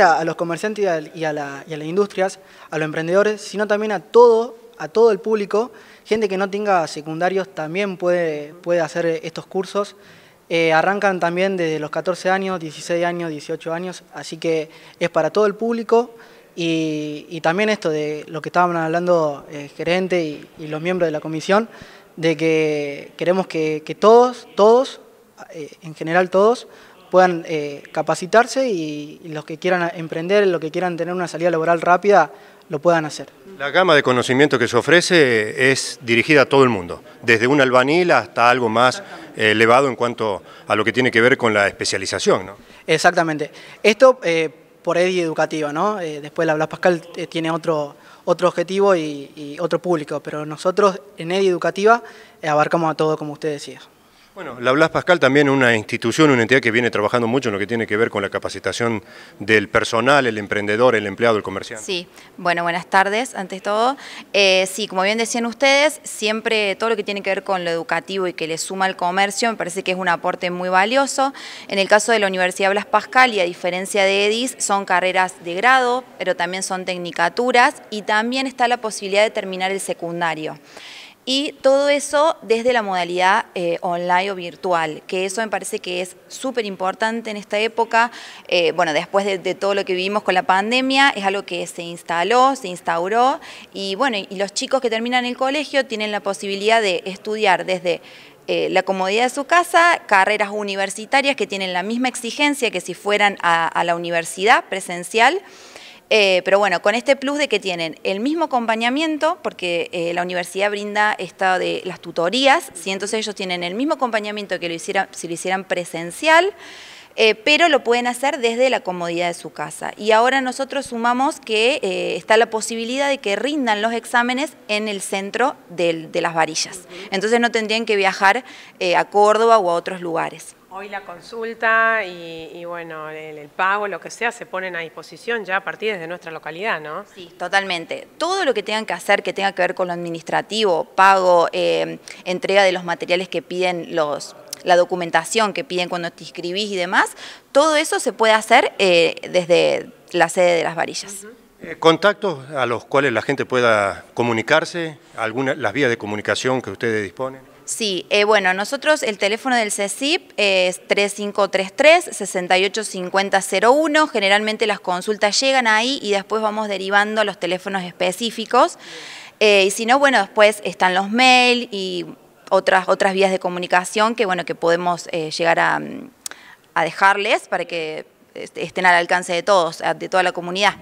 a, los comerciantes y a, las industrias, a los emprendedores, sino también a todo, a todo el público. Gente que no tenga secundarios también puede, puede hacer estos cursos. Eh, arrancan también desde los 14 años, 16 años, 18 años, así que es para todo el público. Y, también esto de lo que estaban hablando eh, gerente y, los miembros de la comisión, de que queremos que, todos, todos, eh, en general todos, puedan eh, capacitarse y, los que quieran emprender, los que quieran tener una salida laboral rápida, lo puedan hacer. La gama de conocimiento que se ofrece es dirigida a todo el mundo, desde un albanil hasta algo más eh, elevado en cuanto a lo que tiene que ver con la especialización. ¿no? Exactamente. Esto eh, por EDI educativa, ¿no? después la Blas Pascal tiene otro, otro objetivo y, otro público, pero nosotros en EDI educativa abarcamos a todo, como usted decía. Bueno, la Blas Pascal también es una institución, una entidad que viene trabajando mucho en lo que tiene que ver con la capacitación del personal, el emprendedor, el empleado, el comerciante. Sí, bueno, buenas tardes, antes todo. Eh, sí, como bien decían ustedes, siempre todo lo que tiene que ver con lo educativo y que le suma al comercio, me parece que es un aporte muy valioso. En el caso de la Universidad Blas Pascal, y a diferencia de EDIS, son carreras de grado, pero también son tecnicaturas y también está la posibilidad de terminar el secundario. Y todo eso desde la modalidad eh, online o virtual, que eso me parece que es súper importante en esta época. Eh, bueno, después de, todo lo que vivimos con la pandemia, es algo que se instaló, se instauró. Y bueno, y los chicos que terminan el colegio tienen la posibilidad de estudiar desde eh, la comodidad de su casa, carreras universitarias que tienen la misma exigencia que si fueran a la universidad presencial eh, pero bueno, con este plus de que tienen el mismo acompañamiento, porque eh, la universidad brinda esta de las tutorías, ¿sí? entonces ellos tienen el mismo acompañamiento que si lo hicieran presencial, eh, pero lo pueden hacer desde la comodidad de su casa. Y ahora nosotros sumamos que está la posibilidad de que rindan los exámenes en el centro de las varillas. Entonces no tendrían que viajar a Córdoba o a otros lugares. Hoy la consulta y, bueno, el, pago, lo que sea, se ponen a disposición ya a partir de nuestra localidad, ¿no? Sí, totalmente. Todo lo que tengan que hacer que tenga que ver con lo administrativo, pago, eh, entrega de los materiales que piden los la documentación que piden cuando te inscribís y demás, todo eso se puede hacer eh, desde la sede de las varillas. Eh, ¿Contactos a los cuales la gente pueda comunicarse? ¿Algunas las vías de comunicación que ustedes disponen? Sí, eh, bueno, nosotros el teléfono del CECIP es 3533-685001. Generalmente las consultas llegan ahí y después vamos derivando a los teléfonos específicos. Eh, y si no, bueno, después están los mail y otras, otras vías de comunicación que, bueno, que podemos eh, llegar a, a dejarles para que estén al alcance de todos, de toda la comunidad.